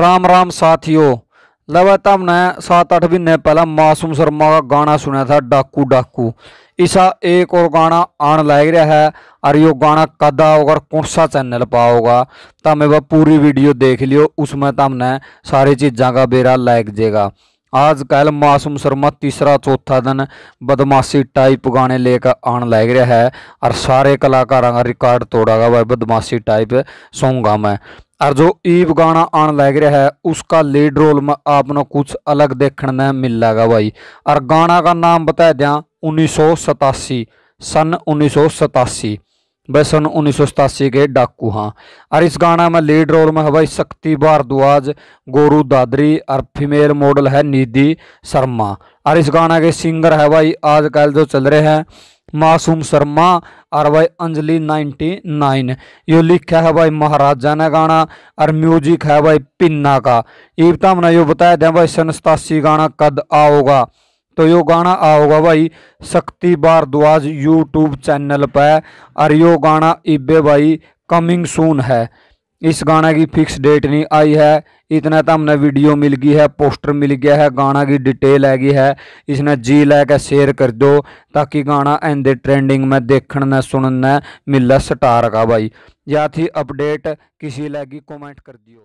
राम राम साथियों लगातार हमने सात आठ महीने पहला मासूम शर्मा का गाना सुना था डाकू डाकू इसा एक और गाना आन लग रहा है और यो गाना कदा होगा कौन सा चैनल पाओगा होगा मैं वह पूरी वीडियो देख लियो उसमें तमने सारी चीज़ों का बेरा लग जाएगा आज कल मासूम शर्मा तीसरा चौथा दिन बदमाशी टाइप गाने लेकर आन लग रहा है और सारे कलाकारों का रिकॉर्ड तोड़ा गया वह बदमाशी टाइप सौंगा मैं और जो ईव गाना आन लग रहा है उसका लीड रोल में आपने कुछ अलग देखने में मिल लगा भाई और गाना का नाम बता दें उन्नीस सौ सतासी सन उन्नीस सौ सतासी वह सन उन्नीस के डाकू हाँ और इस गाना में लीड रोल में है भाई शक्ति भारद्वाज गोरू दादरी और फीमेल मॉडल है निधि शर्मा और इस गाना के सिंगर है भाई आजकल जो चल रहे हैं मासूम शर्मा और भाई अंजलि नाइन्टी नाइन यो लिखा है भाई महाराजा ने गाना और म्यूजिक है भाई पिन्ना का इबता हमने यो बताया दें भाई सनस्तासी गाना कद आओगा तो यो गाना आओगा भाई शक्ति भारद्वाज यूट्यूब चैनल पर और यो गाना इबे भाई कमिंग सून है इस गाने की फिक्स डेट नहीं आई है इतना तो हमने वीडियो मिल गई है पोस्टर मिल गया है गाना की डिटेल हैगी है इसने जी लैके शेयर कर दो ताकि गाना एंदे ट्रेंडिंग में देखने सुन सुनने मिले स्टार का भाई या थी अपडेट किसी लैगी कमेंट कर दियो